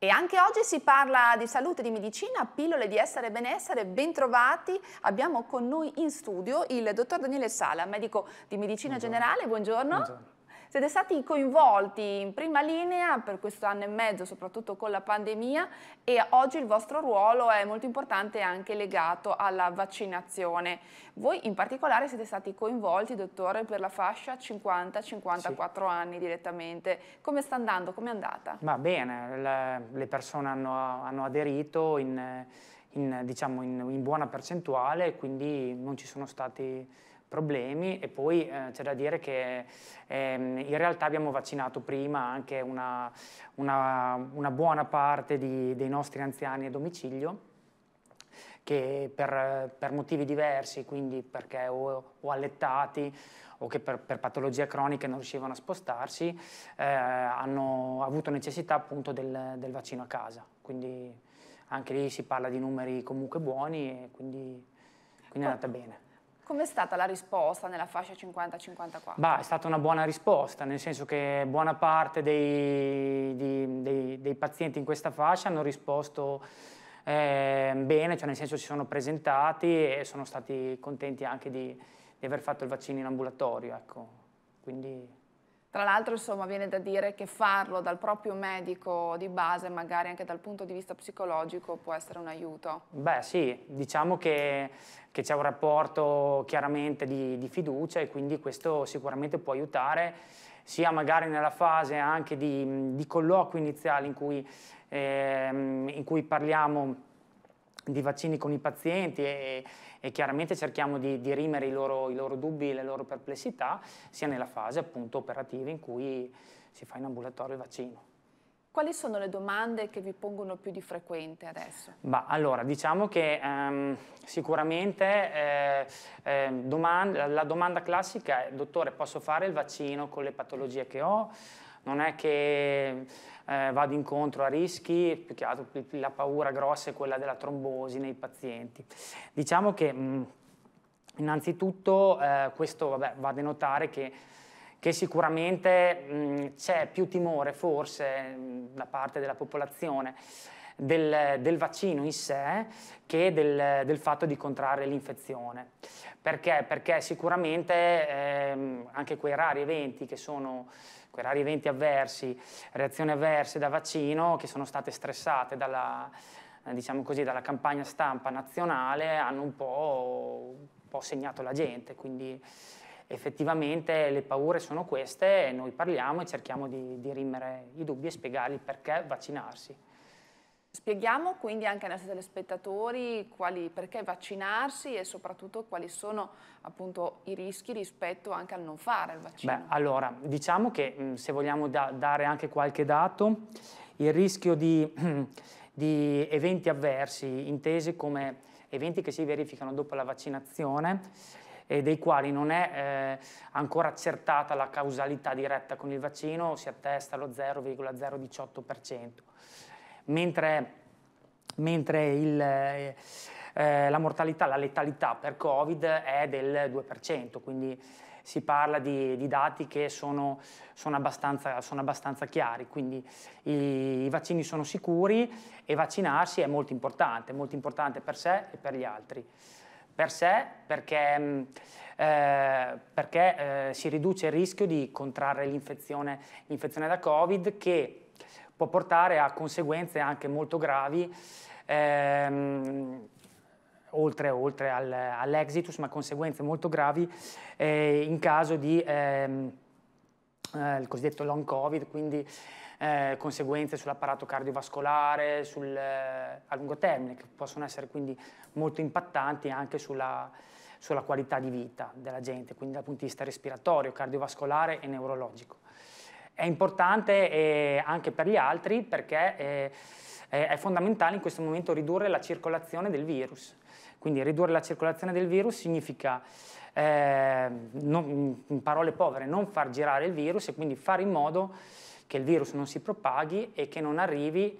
E anche oggi si parla di salute, di medicina, pillole di essere e benessere, bentrovati. Abbiamo con noi in studio il dottor Daniele Sala, medico di medicina buongiorno. generale, buongiorno. buongiorno. Siete stati coinvolti in prima linea per questo anno e mezzo, soprattutto con la pandemia, e oggi il vostro ruolo è molto importante anche legato alla vaccinazione. Voi in particolare siete stati coinvolti, dottore, per la fascia 50-54 sì. anni direttamente. Come sta andando? Come è andata? Va bene, le persone hanno, hanno aderito in, in, diciamo, in, in buona percentuale, quindi non ci sono stati problemi e poi eh, c'è da dire che ehm, in realtà abbiamo vaccinato prima anche una, una, una buona parte di, dei nostri anziani a domicilio che per, per motivi diversi, quindi perché o, o allettati o che per, per, patologie croniche non riuscivano a spostarsi, eh, hanno avuto necessità appunto del, del, vaccino a casa. Quindi anche lì si parla di numeri comunque buoni e quindi, quindi è andata bene. Com'è stata la risposta nella fascia 50-54? Beh, è stata una buona risposta, nel senso che buona parte dei, di, dei, dei pazienti in questa fascia hanno risposto eh, bene, cioè nel senso si sono presentati e sono stati contenti anche di, di aver fatto il vaccino in ambulatorio. Ecco. Quindi tra l'altro, insomma, viene da dire che farlo dal proprio medico di base, magari anche dal punto di vista psicologico, può essere un aiuto. Beh, sì, diciamo che, che c'è un rapporto chiaramente di, di fiducia e quindi questo sicuramente può aiutare sia magari nella fase anche di, di colloquio iniziale in cui, ehm, in cui parliamo di vaccini con i pazienti e, e chiaramente cerchiamo di dirimere i loro, i loro dubbi, le loro perplessità, sia nella fase appunto operativa in cui si fa in ambulatorio il vaccino. Quali sono le domande che vi pongono più di frequente adesso? Bah, allora, diciamo che ehm, sicuramente eh, eh, domanda, la domanda classica è dottore posso fare il vaccino con le patologie che ho? non è che eh, vado incontro a rischi, più che altro la paura grossa è quella della trombosi nei pazienti. Diciamo che mh, mm, innanzitutto eh, questo vabbè, va a denotare che che sicuramente mh, mm, c'è più timore forse mh, mm, da parte della popolazione del, del, vaccino in sé che del, del fatto di contrarre l'infezione. Perché? Perché sicuramente ehm, anche quei rari eventi che sono comunque rari eventi avversi, reazioni avverse da vaccino che sono state stressate dalla, eh, diciamo così, dalla campagna stampa nazionale hanno un po', un po' segnato la gente, quindi effettivamente le paure sono queste e noi parliamo e cerchiamo di dirimere i dubbi e spiegare il perché vaccinarsi. Spieghiamo quindi anche ai nostri telespettatori quali, perché vaccinarsi e soprattutto quali sono appunto, i rischi rispetto anche al non fare il vaccino. Beh, allora, diciamo che mm, se vogliamo da dare anche qualche dato, il rischio di, di eventi avversi, intesi come eventi che si verificano dopo la vaccinazione, e dei quali non è eh, ancora accertata la causalità diretta con il vaccino, si attesta allo 0,018% mentre, mentre il, eh, eh, la mortalità, la letalità per Covid è del 2%, quindi si parla di, di dati che sono, sono, abbastanza, sono, abbastanza, chiari, quindi i, i, vaccini sono sicuri e vaccinarsi è molto importante, molto importante per sé e per gli altri per sé perché, mm, eh, perché eh, si riduce il rischio di contrarre l'infezione, da Covid che può portare a conseguenze anche molto gravi ehm, oltre, oltre al, all'exitus ma conseguenze molto gravi eh, in caso di ehm, eh, il cosiddetto long covid quindi eh, conseguenze sull'apparato cardiovascolare sul, eh, a lungo termine, che possono essere quindi molto impattanti anche sulla, sulla qualità di vita della gente, quindi dal punto di vista respiratorio, cardiovascolare e neurologico. È importante eh, anche per gli altri perché eh, è fondamentale in questo momento ridurre la circolazione del virus. Quindi ridurre la circolazione del virus significa, eh, non, in parole povere, non far girare il virus e quindi fare in modo che il virus non si propaghi e che non arrivi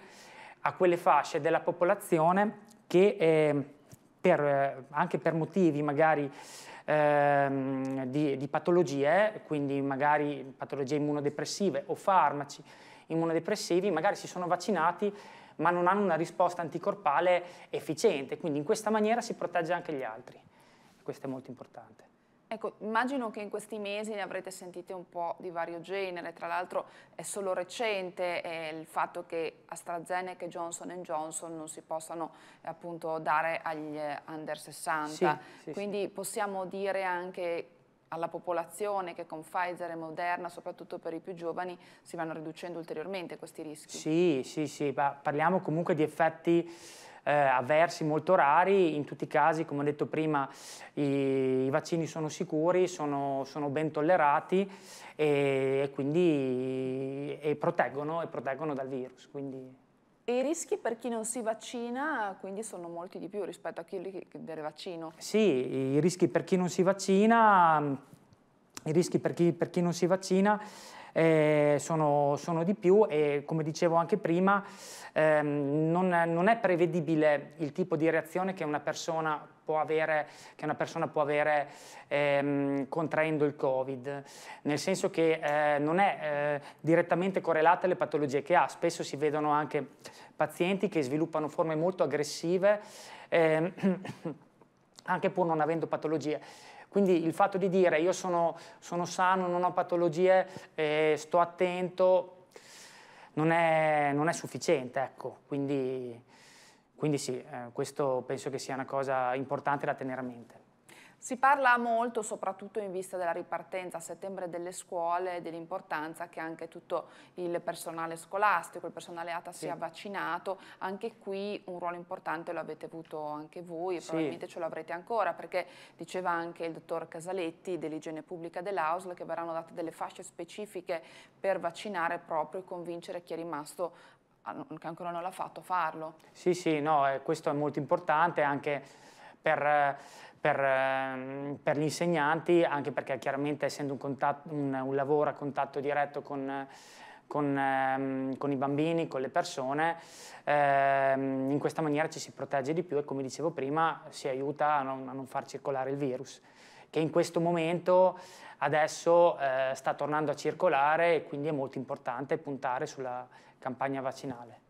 a quelle fasce della popolazione che eh, per, eh, anche per motivi magari eh, di, di, patologie, quindi magari patologie immunodepressive o farmaci immunodepressivi, magari si sono vaccinati ma non hanno una risposta anticorpale efficiente, quindi in questa maniera si protegge anche gli altri. Questo è molto importante. Ecco, immagino che in questi mesi ne avrete sentite un po' di vario genere, tra l'altro è solo recente eh, il fatto che AstraZeneca e Johnson Johnson non si possano eh, appunto dare agli eh, under 60, sì, sì, quindi sì. possiamo dire anche alla popolazione che con Pfizer e Moderna, soprattutto per i più giovani, si vanno riducendo ulteriormente questi rischi. Sì, sì, sì, parliamo comunque di effetti eh, avversi molto rari, in tutti i casi, come ho detto prima, i, i vaccini sono sicuri, sono, sono ben tollerati e, e quindi e proteggono, e proteggono, dal virus. Quindi... E i rischi per chi non si vaccina quindi sono molti di più rispetto a quelli del vaccino? Sì, i rischi per chi non si vaccina, i rischi per chi, per chi non si vaccina eh, sono, sono, di più e come dicevo anche prima ehm, non, non, è prevedibile il tipo di reazione che una persona può avere, persona può avere ehm, contraendo il Covid, nel senso che eh, non è eh, direttamente correlata alle patologie che ha, spesso si vedono anche pazienti che sviluppano forme molto aggressive ehm, anche pur non avendo patologie. Quindi il fatto di dire io sono, sono sano, non ho patologie, eh, sto attento, non è, non è sufficiente. Ecco. Quindi, quindi sì, eh, questo penso che sia una cosa importante da tenere a mente. Si parla molto, soprattutto in vista della ripartenza a settembre delle scuole, dell'importanza che anche tutto il personale scolastico, il personale ATA sì. sia vaccinato. Anche qui un ruolo importante lo avete avuto anche voi e sì. probabilmente ce l'avrete ancora, perché diceva anche il dottor Casaletti dell'igiene pubblica dell'AUSL che verranno date delle fasce specifiche per vaccinare proprio e convincere chi è rimasto che ancora non l'ha fatto, farlo. Sì, sì, no, eh, questo è molto importante anche per, per, ehm, per, gli insegnanti, anche perché chiaramente essendo un, contatto, un, un lavoro a contatto diretto con, con, ehm, con, i bambini, con le persone, ehm, in questa maniera ci si protegge di più e come dicevo prima si aiuta a non, a non far circolare il virus che in questo momento adesso eh, sta tornando a circolare e quindi è molto importante puntare sulla campagna vaccinale.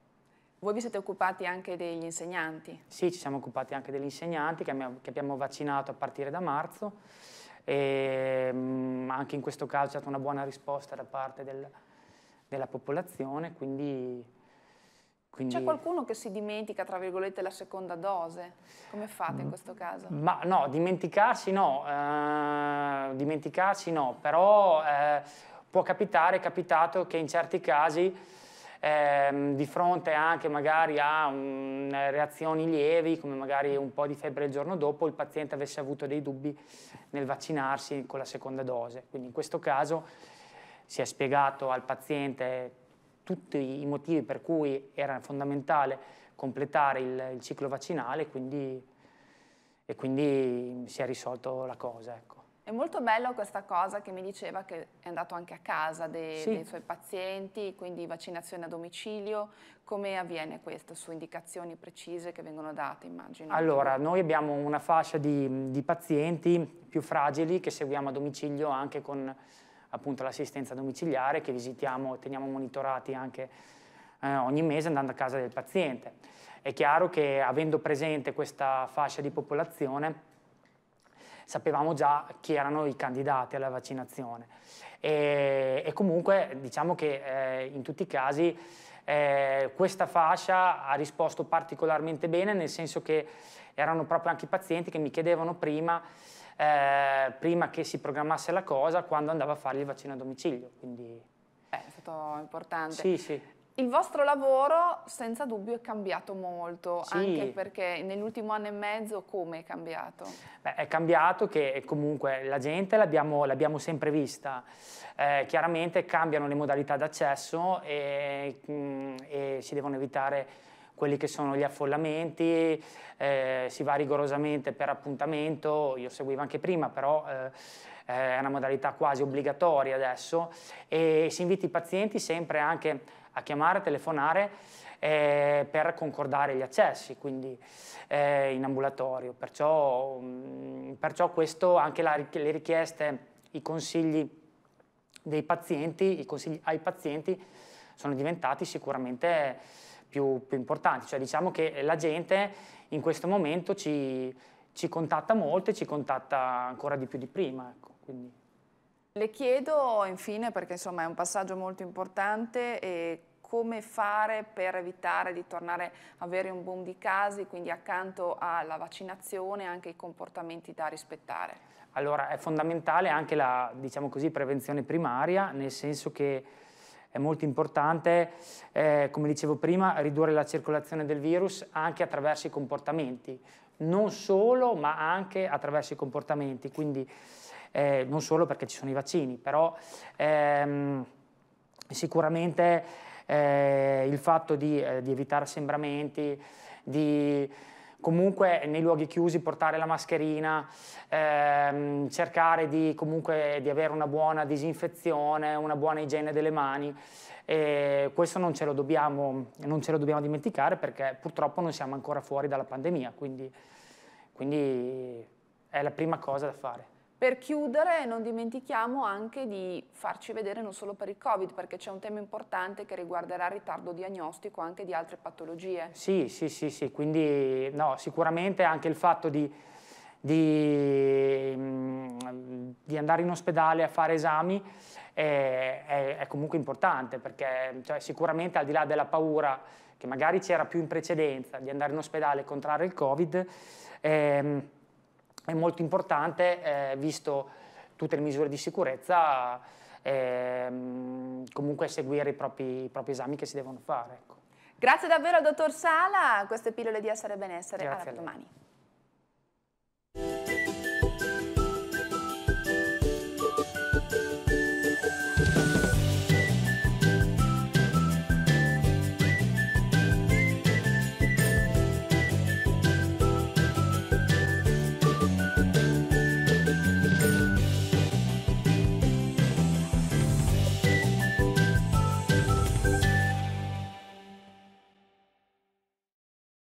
Voi vi siete occupati anche degli insegnanti? Sì, ci siamo occupati anche degli insegnanti che abbiamo, vaccinato a partire da marzo e mm, anche in questo caso c'è stata una buona risposta da parte del, della popolazione, quindi... quindi... C'è qualcuno che si dimentica, tra virgolette, la seconda dose? Come fate in mm. questo caso? Ma no, dimenticarsi no, eh, dimenticarsi no, però eh, può capitare, è capitato che in certi casi ehm, di fronte anche magari a um, reazioni lievi, come magari un po' di febbre il giorno dopo, il paziente avesse avuto dei dubbi nel vaccinarsi con la seconda dose. Quindi in questo caso si è spiegato al paziente tutti i motivi per cui era fondamentale completare il, il ciclo vaccinale quindi, e quindi si è risolto la cosa. Ecco. È molto bello questa cosa che mi diceva che è andato anche a casa dei, sì. dei suoi pazienti, quindi vaccinazione a domicilio. Come avviene questo? Su indicazioni precise che vengono date, immagino. Allora, noi abbiamo una fascia di, di pazienti più fragili che seguiamo a domicilio anche con appunto, l'assistenza domiciliare, che visitiamo, teniamo monitorati anche eh, ogni mese andando a casa del paziente. È chiaro che avendo presente questa fascia di popolazione, sapevamo già chi erano i candidati alla vaccinazione. E, e comunque diciamo che eh, in tutti i casi eh, questa fascia ha risposto particolarmente bene, nel senso che erano proprio anche i pazienti che mi chiedevano prima, eh, prima che si programmasse la cosa, quando andava a fare il vaccino a domicilio. Quindi, Beh, è stato importante. Sì, sì. Il vostro lavoro senza dubbio è cambiato molto, sì. anche perché nell'ultimo anno e mezzo come è cambiato? Beh, è cambiato che eh, comunque la gente l'abbiamo, sempre vista, eh, chiaramente cambiano le modalità d'accesso e, mm, e, si devono evitare quelli che sono gli affollamenti, eh, si va rigorosamente per appuntamento, io seguivo anche prima però... Eh, è una modalità quasi obbligatoria adesso e si invita i pazienti sempre anche a chiamare, a telefonare eh, per concordare gli accessi, quindi eh, in ambulatorio. Perciò, mh, mm, perciò questo, anche la, le richieste, i consigli dei pazienti, i consigli ai pazienti sono diventati sicuramente più, più importanti. Cioè diciamo che la gente in questo momento ci, ci contatta molto e ci contatta ancora di più di prima. Ecco, le chiedo infine, perché insomma è un passaggio molto importante, come fare per evitare di tornare a avere un boom di casi, quindi accanto alla vaccinazione anche i comportamenti da rispettare? Allora è fondamentale anche la diciamo così, prevenzione primaria, nel senso che è molto importante, eh, come dicevo prima, ridurre la circolazione del virus anche attraverso i comportamenti, non solo ma anche attraverso i comportamenti, quindi eh, non solo perché ci sono i vaccini, però ehm, sicuramente eh, il fatto di, eh, di evitare assembramenti, di comunque nei luoghi chiusi portare la mascherina, ehm, cercare di, comunque, di, avere una buona disinfezione, una buona igiene delle mani. E questo non ce, lo dobbiamo, non ce lo dobbiamo dimenticare perché purtroppo non siamo ancora fuori dalla pandemia, quindi, quindi è la prima cosa da fare. Per chiudere non dimentichiamo anche di farci vedere non solo per il Covid, perché c'è un tema importante che riguarderà il ritardo diagnostico anche di altre patologie. Sì, sì, sì, sì. quindi no, sicuramente anche il fatto di, di, mm, di, andare in ospedale a fare esami è, è, è comunque importante, perché cioè, sicuramente al di là della paura che magari c'era più in precedenza di andare in ospedale e contrarre il Covid, eh, è molto importante eh, visto tutte le misure di sicurezza, ehm, comunque seguire i propri, i propri, esami che si devono fare. Ecco. Grazie davvero dottor Sala, queste pillole di Essere e Benessere, Grazie alla domani.